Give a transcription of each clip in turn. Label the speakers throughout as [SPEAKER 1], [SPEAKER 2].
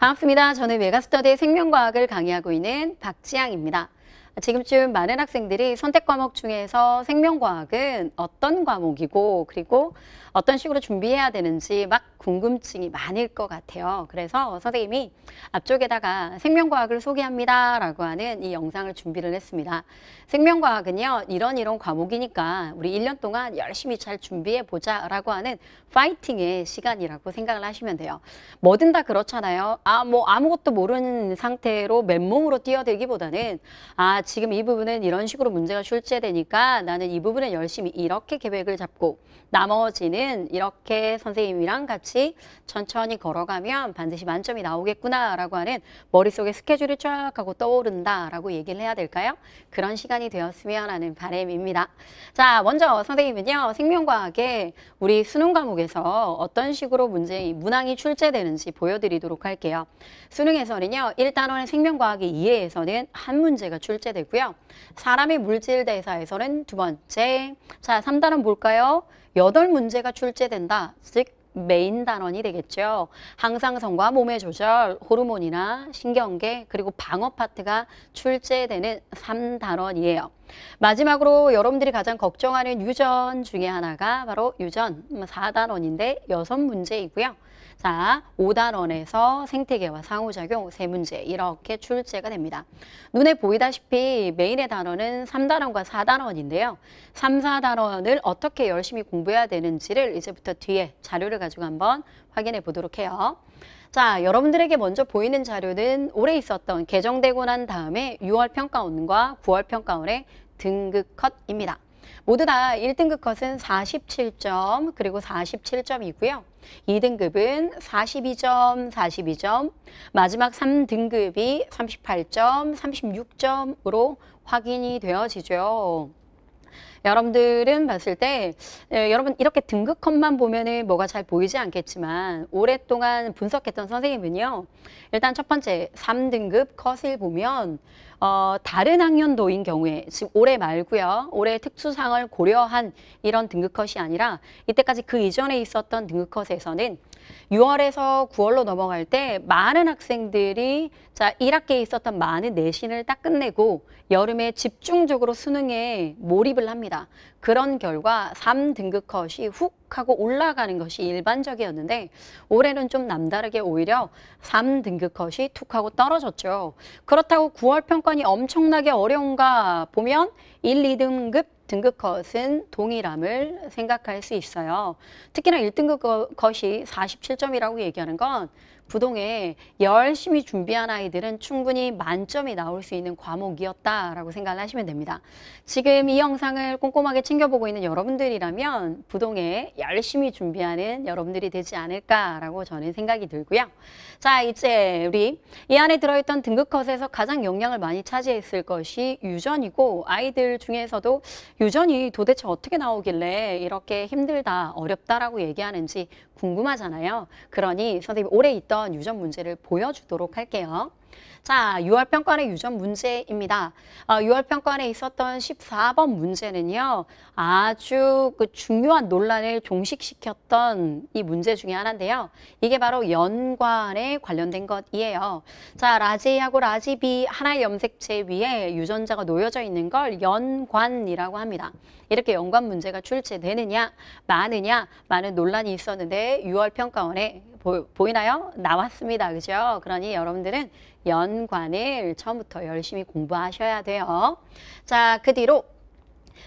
[SPEAKER 1] 반갑습니다. 저는 메가스터디 생명과학을 강의하고 있는 박지향입니다. 지금쯤 많은 학생들이 선택 과목 중에서 생명과학은 어떤 과목이고 그리고 어떤 식으로 준비해야 되는지 막 궁금증이 많을 것 같아요. 그래서 선생님이 앞쪽에다가 생명과학을 소개합니다 라고 하는 이 영상을 준비를 했습니다. 생명과학은요 이런 이런 과목이니까 우리 1년 동안 열심히 잘 준비해 보자 라고 하는 파이팅의 시간이라고 생각을 하시면 돼요. 뭐든 다 그렇잖아요. 아 뭐 아무것도 모르는 상태로 맨몸으로 뛰어들기보다는 아 지금 이 부분은 이런 식으로 문제가 출제되니까 나는 이부분에 열심히 이렇게 계획을 잡고 나머지는 이렇게 선생님이랑 같이 천천히 걸어가면 반드시 만점이 나오겠구나라고 하는 머릿속에 스케줄이 쫙 하고 떠오른다라고 얘기를 해야 될까요? 그런 시간이 되었으면 하는 바램입니다. 자, 먼저 선생님은요. 생명과학에 우리 수능 과목에서 어떤 식으로 문제 의 문항이 출제되는지 보여드리도록 할게요. 수능에서는요. 일단원 의 생명과학의 이해에서는 한 문제가 출제 하게 되고요. 사람이 물질 대사에서는 두 번째. 자, 3단원볼까요 여덟 문제가 출제된다. 즉 메인 단원이 되겠죠. 항상성과 몸의 조절, 호르몬이나 신경계, 그리고 방어 파트가 출제되는 삼단원이에요 마지막으로 여러분들이 가장 걱정하는 유전 중에 하나가 바로 유전 음, 사단원인데 여섯 문제이고요. 자, 5단원에서 생태계와 상호작용 세 문제 이렇게 출제가 됩니다. 눈에 보이다시피 메인의 단원은 3단원과 4단원인데요. 3, 4단원을 어떻게 열심히 공부해야 되는지를 이제부터 뒤에 자료를 가지고 한번 확인해 보도록 해요. 자, 여러분들에게 먼저 보이는 자료는 올해 있었던 개정되고 난 다음에 6월 평가원과 9월 평가원의 등급 컷입니다. 모두 다 1등급 컷은 47점 그리고 47점이고요. 2등급은 42점, 42점, 마지막 3등급이 38점, 36점으로 확인이 되어지죠. 여러분들은 봤을 때 에, 여러분 이렇게 등급컷만 보면은 뭐가 잘 보이지 않겠지만 오랫동안 분석했던 선생님은요. 일단 첫 번째 삼등급 컷을 보면 어, 다른 학년도인 경우에 지 올해 말고요. 올해 특수상을 고려한 이런 등급컷이 아니라 이때까지 그 이전에 있었던 등급컷에서는 6월에서 9월로 넘어갈 때 많은 학생들이 자 1학기에 있었던 많은 내신을 딱 끝내고 여름에 집중적으로 수능에 몰입을 합니다. 그런 결과 3등급 컷이 훅 하고 올라가는 것이 일반적이었는데 올해는 좀 남다르게 오히려 3등급 컷이 툭 하고 떨어졌죠. 그렇다고 9월 평가니 엄청나게 어려운가 보면 1, 2등급 등급 컷은 동일함을 생각할 수 있어요. 특히나 1등급 컷이 47점이라고 얘기하는 건 부동에 열심히 준비한 아이들은 충분히 만점이 나올 수 있는 과목이었다라고 생각을 하시면 됩니다. 지금 이 영상을 꼼꼼하게 챙겨보고 있는 여러분들이라면 부동에 열심히 준비하는 여러분들이 되지 않을까라고 저는 생각이 들고요. 자, 이제 우리 이 안에 들어있던 등급컷에서 가장 영향을 많이 차지했을 것이 유전이고 아이들 중에서도 유전이 도대체 어떻게 나오길래 이렇게 힘들다, 어렵다라고 얘기하는지 궁금하잖아요. 그러니 선생님 올해 있던 있던 유전 문제를 보여주도록 할게요. 자, 6월 평가의 유전 문제입니다. 어, 6월 평가에 있었던 14번 문제는요. 아주 그 중요한 논란을 종식시켰던 이 문제 중에 하나인데요. 이게 바로 연관에 관련된 것이에요. 자, 라지하고 라지비 하나의 염색체 위에 유전자가 놓여져 있는 걸 연관이라고 합니다. 이렇게 연관 문제가 출제되느냐, 마느냐, 많은 논란이 있었는데 6월 평가원에 보, 이나요 나왔습니다. 그죠? 그러니 여러분들은 연관을 처음부터 열심히 공부하셔야 돼요. 자, 그 뒤로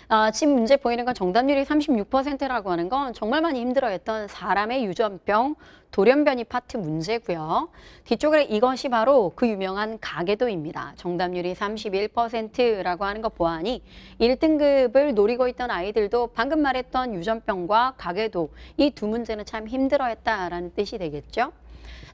[SPEAKER 1] 아, 지금 문제 보이는 건 정답률이 36%라고 하는 건 정말 많이 힘들어했던 사람의 유전병, 돌연변이 파트 문제고요. 뒤쪽에 이것이 바로 그 유명한 가계도입니다. 정답률이 31%라고 하는 거 보아하니 1등급을 노리고 있던 아이들도 방금 말했던 유전병과 가계도 이 두 문제는 참 힘들어했다라는 뜻이 되겠죠.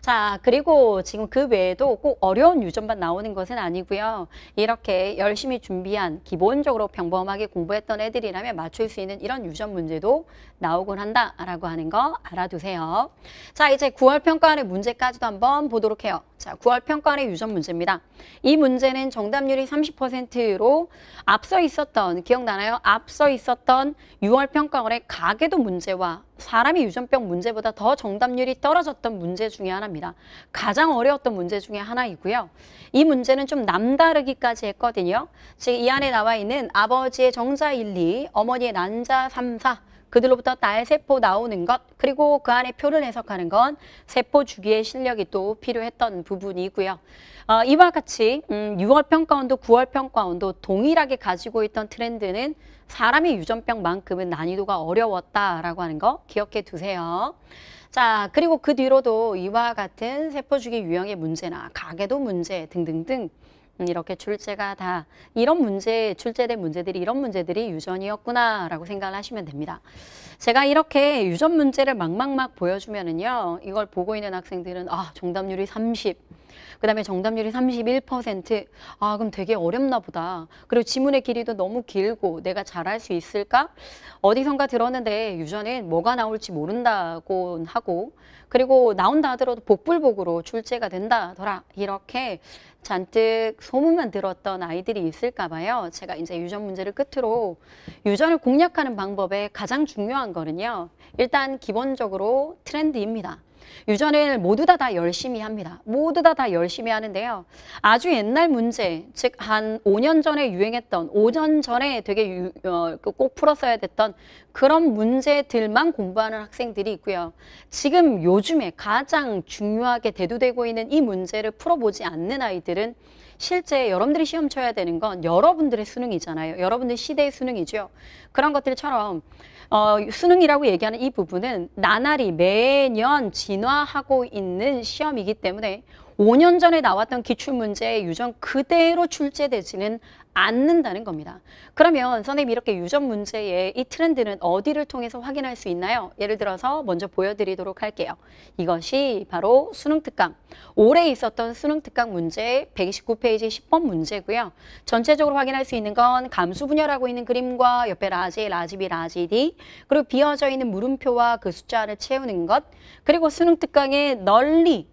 [SPEAKER 1] 자, 그리고 지금 그 외에도 꼭 어려운 유전만 나오는 것은 아니고요. 이렇게 열심히 준비한 기본적으로 평범하게 공부했던 애들이라면 맞출 수 있는 이런 유전 문제도 나오곤 한다라고 하는 거 알아두세요. 자, 이제 9월 평가원의 문제까지도 한번 보도록 해요. 자, 9월 평가원의 유전 문제입니다. 이 문제는 정답률이 30%로 앞서 있었던 기억나나요? 앞서 있었던 6월 평가원의 가계도 문제와 사람이 유전병 문제보다 더 정답률이 떨어졌던 문제 중에 하나입니다. 가장 어려웠던 문제 중에 하나이고요. 이 문제는 좀 남다르기까지 했거든요. 즉 이 안에 나와 있는 아버지의 정자 1, 2, 어머니의 난자 3, 4 그들로부터 나의 세포 나오는 것 그리고 그 안에 표를 해석하는 건 세포 주기의 실력이 또 필요했던 부분이고요. 어, 이와 같이 음, 6월 평가원도 9월 평가원도 동일하게 가지고 있던 트렌드는 사람의 유전병만큼은 난이도가 어려웠다라고 하는 거 기억해 두세요. 자, 그리고 그 뒤로도 이와 같은 세포 주기 유형의 문제나 가계도 문제 등등등 음, 이렇게 출제가 다 이런 문제 출제된 문제들이 이런 문제들이 유전이었구나라고 생각을 하시면 됩니다. 제가 이렇게 유전 문제를 막막막 보여주면은요 이걸 보고 있는 학생들은 아 정답률이 30 그다음에 정답률이 31%. 아, 그럼 되게 어렵나 보다. 그리고 지문의 길이도 너무 길고 내가 잘할 수 있을까? 어디선가 들었는데 유전엔 뭐가 나올지 모른다고 하고 그리고 나온다 하더라도 복불복으로 출제가 된다더라. 이렇게 잔뜩 소문만 들었던 아이들이 있을까 봐요. 제가 이제 유전 문제를 끝으로 유전을 공략하는 방법의 가장 중요한 거는요. 일단 기본적으로 트렌드입니다. 유전을 모두 다, 다 열심히 합니다. 모두 다, 다 열심히 하는데요. 아주 옛날 문제, 즉 한 5년 전에 유행했던, 5년 전에 되게 유, 어, 그 꼭 풀었어야 됐던 그런 문제들만 공부하는 학생들이 있고요. 지금 요즘에 가장 중요하게 대두되고 있는 이 문제를 풀어보지 않는 아이들은 실제 여러분들이 시험 쳐야 되는 건 여러분들의 수능이잖아요. 여러분들 시대의 수능이죠. 그런 것들처럼 어, 수능이라고 얘기하는 이 부분은 나날이 매년 진화하고 있는 시험이기 때문에 5년 전에 나왔던 기출문제의 유전 그대로 출제되지는 않는다는 겁니다. 그러면 선생님 이렇게 유전 문제의 이 트렌드는 어디를 통해서 확인할 수 있나요? 예를 들어서 먼저 보여드리도록 할게요. 이것이 바로 수능 특강. 올해 있었던 수능 특강 문제 129페이지 10번 문제고요. 전체적으로 확인할 수 있는 건 감수 분열하고 있는 그림과 옆에 라지, 라지비, 라지디 그리고 비어져 있는 물음표와 그 숫자를 채우는 것 그리고 수능 특강에 널리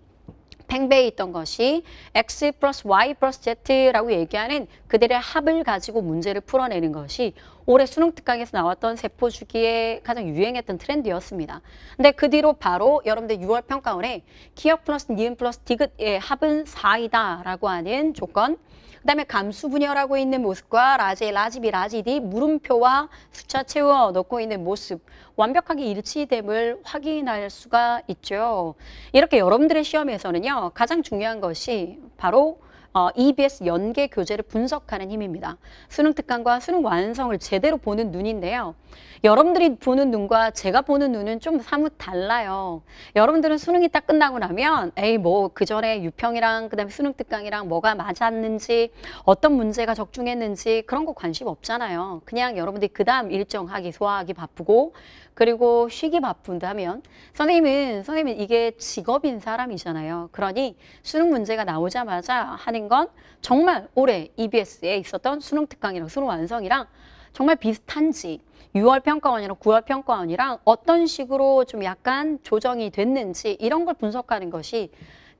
[SPEAKER 1] 팽배에 있던 것이 x 플러스 y 플러스 z라고 얘기하는 그들의 합을 가지고 문제를 풀어내는 것이 올해 수능 특강에서 나왔던 세포 주기에 가장 유행했던 트렌드였습니다. 근데 그 뒤로 바로 여러분들 6월 평가원에 기역 플러스 니은 플러스 디귿의 합은 4이다라고 하는 조건 그다음에 감수 분열하고 있는 모습과 라제, 라지비, 라지디 물음표와 숫자 채워 넣고 있는 모습 완벽하게 일치됨을 확인할 수가 있죠. 이렇게 여러분들의 시험에서는요. 가장 중요한 것이 바로 어, EBS 연계 교재를 분석하는 힘입니다. 수능 특강과 수능 완성을 제대로 보는 눈인데요. 여러분들이 보는 눈과 제가 보는 눈은 좀 사뭇 달라요. 여러분들은 수능이 딱 끝나고 나면 에이 뭐그 전에 유평이랑 그다음에 수능 특강이랑 뭐가 맞았는지 어떤 문제가 적중했는지 그런 거 관심 없잖아요. 그냥 여러분들이 그다음 일정하기 소화하기 바쁘고 그리고 쉬기 바쁜다면 선생님은 선생님은 이게 직업인 사람이잖아요. 그러니 수능 문제가 나오자마자 하는 건 정말 올해 EBS에 있었던 수능 특강이랑 수능 완성이랑 정말 비슷한지 6월 평가원이랑 9월 평가원이랑 어떤 식으로 좀 약간 조정이 됐는지 이런 걸 분석하는 것이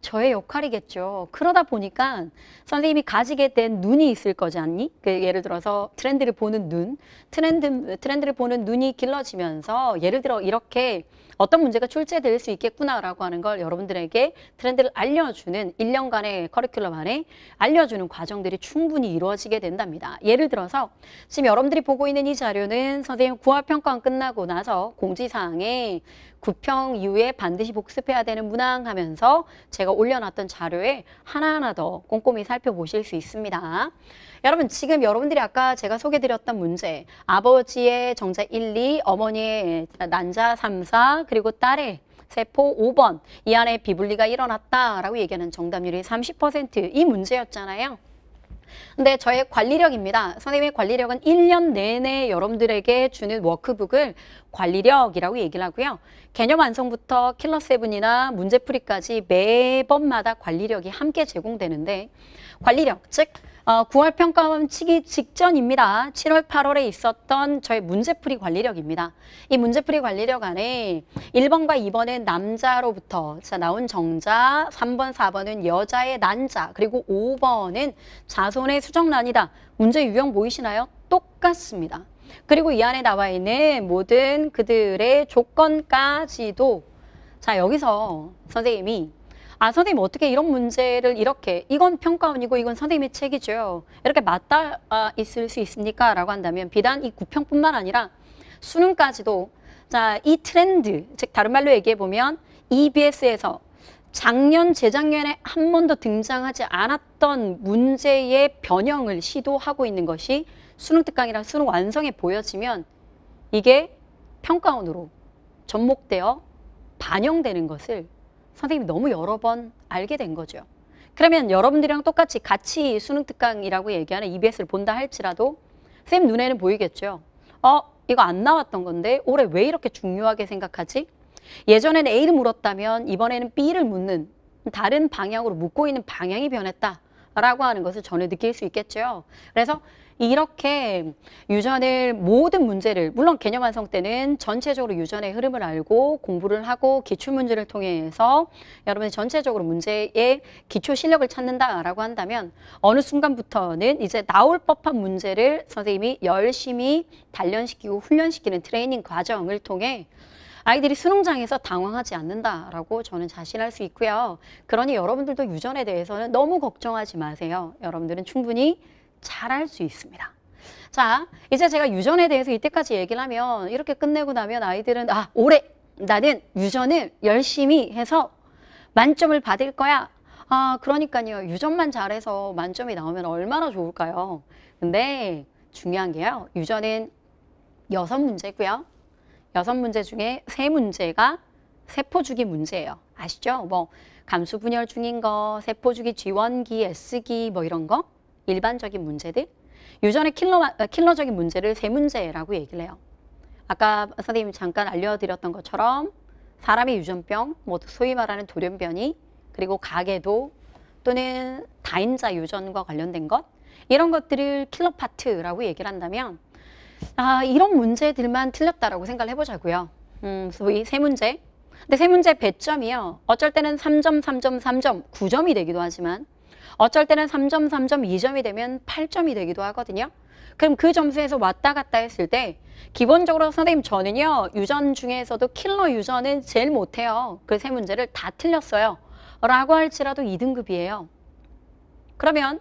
[SPEAKER 1] 저의 역할이겠죠. 그러다 보니까 선생님이 가지게 된 눈이 있을 거지 않니? 그 예를 들어서 트렌드를 보는 눈, 트렌드, 트렌드를 보는 눈이 길러지면서 예를 들어 이렇게 어떤 문제가 출제될 수 있겠구나라고 하는 걸 여러분들에게 트렌드를 알려주는 1년간의 커리큘럼 안에 알려주는 과정들이 충분히 이루어지게 된답니다. 예를 들어서 지금 여러분들이 보고 있는 이 자료는 선생님 구화평가 원 끝나고 나서 공지사항에 구평 이후에 반드시 복습해야 되는 문항하면서 제가 올려놨던 자료에 하나하나 더 꼼꼼히 살펴보실 수 있습니다. 여러분 지금 여러분들이 아까 제가 소개드렸던 문제 아버지의 정자 1, 2, 어머니의 난자 3, 4, 그리고 딸의 세포 5번 이 안에 비분리가 일어났다라고 얘기하는 정답률이 30%이 문제였잖아요. 근데 저의 관리력입니다. 선생님의 관리력은 1년 내내 여러분들에게 주는 워크북을 관리력이라고 얘기를 하고요. 개념 완성부터 킬러 세븐이나 문제풀이까지 매번마다 관리력이 함께 제공되는데 관리력, 즉 어, 9월 평가원 치기 직전입니다. 7월, 8월에 있었던 저희 문제풀이 관리력입니다. 이 문제풀이 관리력 안에 1번과 2번은 남자로부터 자, 나온 정자, 3번, 4번은 여자의 난자, 그리고 5번은 자손의 수정란이다. 문제 유형 보이시나요? 똑같습니다. 그리고 이 안에 나와 있는 모든 그들의 조건까지도 자 여기서 선생님이 아 선생님 어떻게 이런 문제를 이렇게 이건 평가원이고 이건 선생님의 책이죠. 이렇게 맞닿아 있을 수 있습니까? 라고 한다면 비단 이 구평뿐만 아니라 수능까지도 자 이 트렌드 즉 다른 말로 얘기해 보면 EBS에서 작년 재작년에 한 번도 등장하지 않았던 문제의 변형을 시도하고 있는 것이 수능 특강이랑 수능 완성에 보여지면 이게 평가원으로 접목되어 반영되는 것을 선생님이 너무 여러 번 알게 된 거죠. 그러면 여러분들이랑 똑같이 같이 수능 특강이라고 얘기하는 EBS를 본다 할지라도 쌤 눈에는 보이겠죠. 어, 이거 안 나왔던 건데 올해 왜 이렇게 중요하게 생각하지? 예전에는 A를 물었다면 이번에는 B를 묻는 다른 방향으로 묻고 있는 방향이 변했다라고 하는 것을 전혀 느낄 수 있겠죠. 그래서 이렇게 유전을 모든 문제를 물론 개념 완성 때는 전체적으로 유전의 흐름을 알고 공부를 하고 기출 문제를 통해서 여러분이 전체적으로 문제의 기초 실력을 찾는다라고 한다면 어느 순간부터는 이제 나올 법한 문제를 선생님이 열심히 단련시키고 훈련시키는 트레이닝 과정을 통해 아이들이 수능장에서 당황하지 않는다라고 저는 자신할 수 있고요. 그러니 여러분들도 유전에 대해서는 너무 걱정하지 마세요. 여러분들은 충분히 잘할 수 있습니다. 자, 이제 제가 유전에 대해서 이때까지 얘기를 하면 이렇게 끝내고 나면 아이들은 아, 올해 나는 유전을 열심히 해서 만점을 받을 거야. 아, 그러니까요. 유전만 잘해서 만점이 나오면 얼마나 좋을까요? 근데 중요한 게요. 유전은 여섯 문제고요. 여섯 문제 중에 세 문제가 세포주기 문제예요. 아시죠? 뭐 감수분열 중인 거, 세포주기 지원기, S기 뭐 이런 거. 일반적인 문제들, 유전의 킬러, 아, 킬러적인 문제를 세 문제라고 얘기를 해요. 아까 선생님이 잠깐 알려드렸던 것처럼 사람의 유전병, 뭐 소위 말하는 돌연변이, 그리고 가계도 또는 다인자 유전과 관련된 것 이런 것들을 킬러 파트라고 얘기를 한다면 아 이런 문제들만 틀렸다라고 생각을 해보자고요. 음, 소위 세 문제. 근데 세 문제 배점이요. 어쩔 때는 3점, 3점, 3점, 9점이 되기도 하지만 어쩔 때는 3점, 3점, 2점이 되면 8점이 되기도 하거든요. 그럼 그 점수에서 왔다 갔다 했을 때 기본적으로 선생님 저는요 유전 중에서도 킬러 유전은 제일 못해요. 그 세 문제를 다 틀렸어요. 라고 할지라도 2등급이에요. 그러면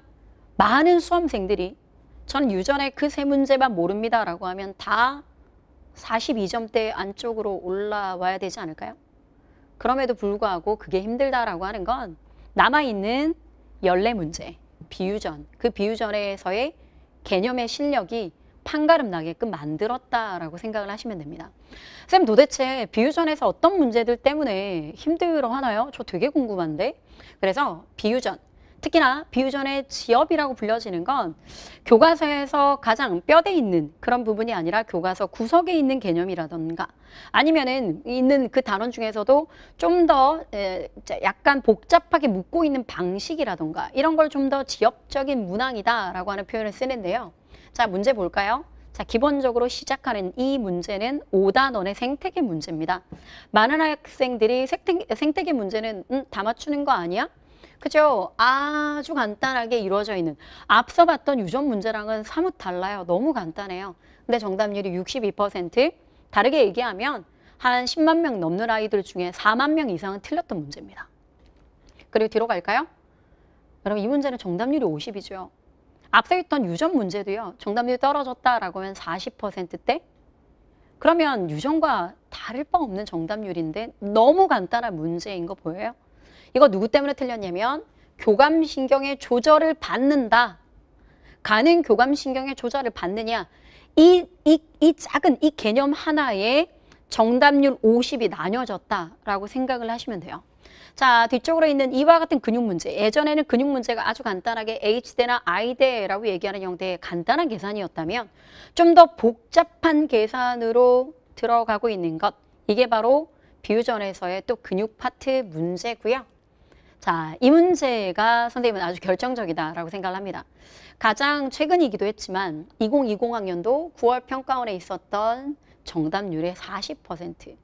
[SPEAKER 1] 많은 수험생들이 저는 유전의 그 세 문제만 모릅니다 라고 하면 다 42점대 안쪽으로 올라와야 되지 않을까요? 그럼에도 불구하고 그게 힘들다라고 하는 건 남아있는 연례 문제, 비유전, 그 비유전에서의 개념의 실력이 판가름 나게끔 만들었다라고 생각을 하시면 됩니다. 쌤 도대체 비유전에서 어떤 문제들 때문에 힘들어 하나요? 저 되게 궁금한데. 그래서 비유전, 특히나 비유전의 지엽이라고 불려지는 건 교과서에서 가장 뼈대 있는 그런 부분이 아니라 교과서 구석에 있는 개념이라던가 아니면은 있는 그 단원 중에서도 좀 더 약간 복잡하게 묶고 있는 방식이라던가 이런 걸 좀 더 지엽적인 문항이다라고 하는 표현을 쓰는데요. 자, 문제 볼까요? 자, 기본적으로 시작하는 이 문제는 5단원의 생태계 문제입니다. 많은 학생들이 생태, 계 문제는 음, 다 맞추는 거 아니야? 그죠? 아주 간단하게 이루어져 있는 앞서 봤던 유전 문제랑은 사뭇 달라요. 너무 간단해요. 근데 정답률이 62% 다르게 얘기하면 한 10만 명 넘는 아이들 중에 4만 명 이상은 틀렸던 문제입니다. 그리고 뒤로 갈까요? 여러분 이 문제는 정답률이 50이죠. 앞서 있던 유전 문제도요. 정답률이 떨어졌다라고 하면 40%대 그러면 유전과 다를 바 없는 정답률인데 너무 간단한 문제인 거 보여요? 이거 누구 때문에 틀렸냐면 교감신경의 조절을 받는다. 가는 교감신경의 조절을 받느냐. 이, 이, 이 작은 이 개념 하나에 정답률 50이 나뉘어졌다라고 생각을 하시면 돼요. 자, 뒤쪽으로 있는 이와 같은 근육 문제. 예전에는 근육 문제가 아주 간단하게 H대나 I대라고 얘기하는 형태의 간단한 계산이었다면 좀 더 복잡한 계산으로 들어가고 있는 것. 이게 바로 비유전에서의 또 근육 파트 문제고요. 자, 이 문제가 선생님은 아주 결정적이다라고 생각을 합니다. 가장 최근이기도 했지만 2020학년도 9월 평가원에 있었던 정답률의 40%.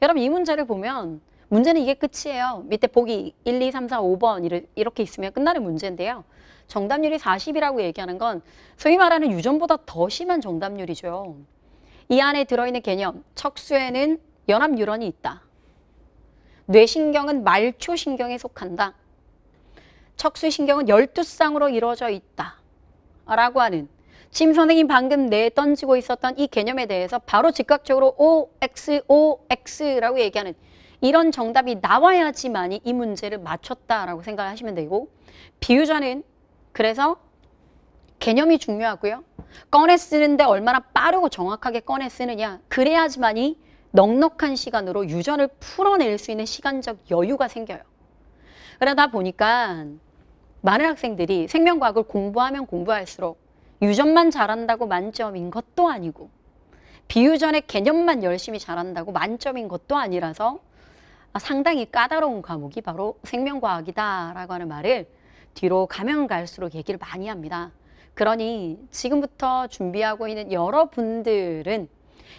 [SPEAKER 1] 여러분 이 문제를 보면 문제는 이게 끝이에요. 밑에 보기 1, 2, 3, 4, 5번 이렇게 있으면 끝나는 문제인데요. 정답률이 40이라고 얘기하는 건 소위 말하는 유전보다 더 심한 정답률이죠. 이 안에 들어있는 개념, 척수에는 연합 유런이 있다. 뇌신경은 말초신경에 속한다. 척수신경은 열두쌍으로 이루어져 있다. 라고 하는 짐 선생님 방금 내 던지고 있었던 이 개념에 대해서 바로 즉각적으로 OX, OX라고 얘기하는 이런 정답이 나와야지만이 이 문제를 맞췄다라고 생각하시면 되고 비유자는 그래서 개념이 중요하고요. 꺼내 쓰는데 얼마나 빠르고 정확하게 꺼내 쓰느냐. 그래야지만이 넉넉한 시간으로 유전을 풀어낼 수 있는 시간적 여유가 생겨요. 그러다 보니까 많은 학생들이 생명과학을 공부하면 공부할수록 유전만 잘한다고 만점인 것도 아니고 비유전의 개념만 열심히 잘한다고 만점인 것도 아니라서 아, 상당히 까다로운 과목이 바로 생명과학이다라고 하는 말을 뒤로 가면 갈수록 얘기를 많이 합니다. 그러니 지금부터 준비하고 있는 여러분들은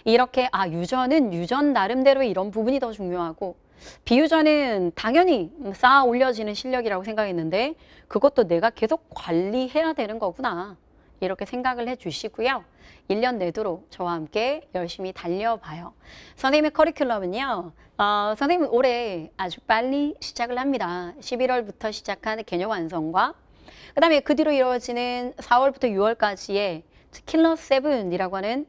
[SPEAKER 1] 이렇게 아 유전은 유전 나름대로 이런 부분이 더 중요하고 비유전은 당연히 쌓아 올려지는 실력이라고 생각했는데 그것도 내가 계속 관리해야 되는 거구나. 이렇게 생각을 해주시고요. 1년 내도록 저와 함께 열심히 달려봐요. 선생님의 커리큘럼은요. 어, 선생님 올해 아주 빨리 시작을 합니다. 11월부터 시작한 개념 완성과 그 다음에 그 뒤로 이루어지는 4월부터 6월까지의 킬러 세븐이라고 하는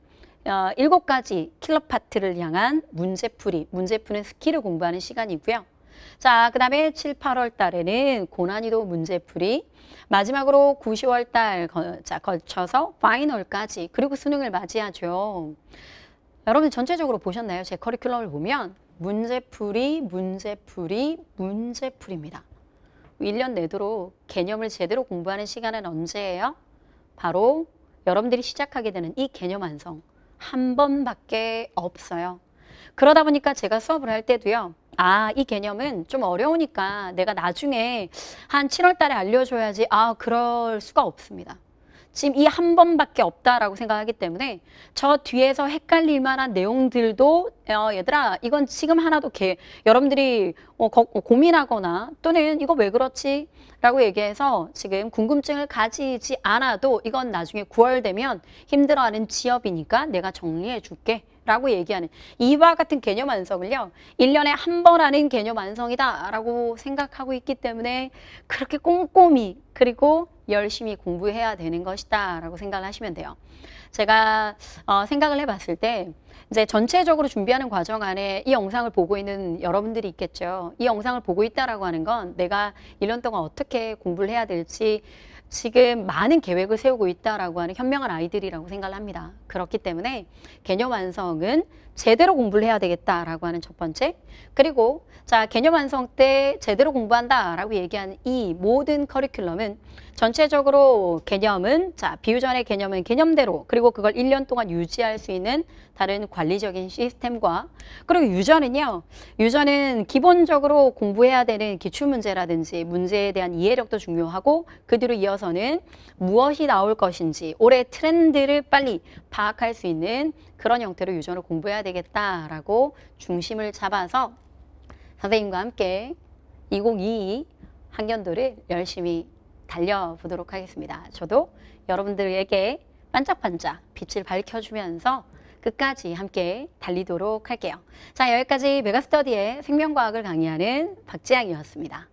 [SPEAKER 1] 어, 7가지 킬러파트를 향한 문제풀이, 문제푸는 스킬을 공부하는 시간이고요. 자, 그 다음에 7, 8월 달에는 고난이도 문제풀이, 마지막으로 9, 10월 달 거, 자, 걸쳐서 파이널까지, 그리고 수능을 맞이하죠. 여러분 전체적으로 보셨나요? 제 커리큘럼을 보면 문제풀이, 문제풀이, 문제풀입니다. 1년 내도록 개념을 제대로 공부하는 시간은 언제예요? 바로 여러분들이 시작하게 되는 이 개념 완성, 한 번밖에 없어요. 그러다 보니까 제가 수업을 할 때도요. 아, 이 개념은 좀 어려우니까 내가 나중에 한 7월 달에 알려줘야지. 아, 그럴 수가 없습니다. 지금 이 한 번밖에 없다라고 생각하기 때문에 저 뒤에서 헷갈릴 만한 내용들도 어, 얘들아 이건 지금 하나도 개, 여러분들이 어, 거, 어, 고민하거나 또는 이거 왜 그렇지? 라고 얘기해서 지금 궁금증을 가지지 않아도 이건 나중에 9월 되면 힘들어하는 지업이니까 내가 정리해 줄게. 라고 얘기하는 이와 같은 개념 완성을요. 1년에 한 번 하는 개념 완성이다 라고 생각하고 있기 때문에 그렇게 꼼꼼히 그리고 열심히 공부해야 되는 것이다 라고 생각 하시면 돼요. 제가 어, 생각을 해봤을 때 이제 전체적으로 준비하는 과정 안에 이 영상을 보고 있는 여러분들이 있겠죠. 이 영상을 보고 있다라고 하는 건 내가 1년 동안 어떻게 공부를 해야 될지 지금 많은 계획을 세우고 있다라고 하는 현명한 아이들이라고 생각을 합니다. 그렇기 때문에 개념 완성은 제대로 공부를 해야 되겠다라고 하는 첫 번째. 그리고 자 개념 완성 때 제대로 공부한다라고 얘기한 이 모든 커리큘럼은 전체적으로 개념은 자 비유전의 개념은 개념대로 그리고 그걸 1년 동안 유지할 수 있는 다른 관리적인 시스템과 그리고 유전은요. 유전은 기본적으로 공부해야 되는 기출문제라든지 문제에 대한 이해력도 중요하고 그 뒤로 이어서는 무엇이 나올 것인지 올해 트렌드를 빨리 파악할 수 있는 그런 형태로 유전을 공부해야 되겠다라고 중심을 잡아서 선생님과 함께 2022 학년도를 열심히 달려보도록 하겠습니다. 저도 여러분들에게 반짝반짝 빛을 밝혀주면서 끝까지 함께 달리도록 할게요. 자, 여기까지 메가스터디의 생명과학을 강의하는 박지향이었습니다.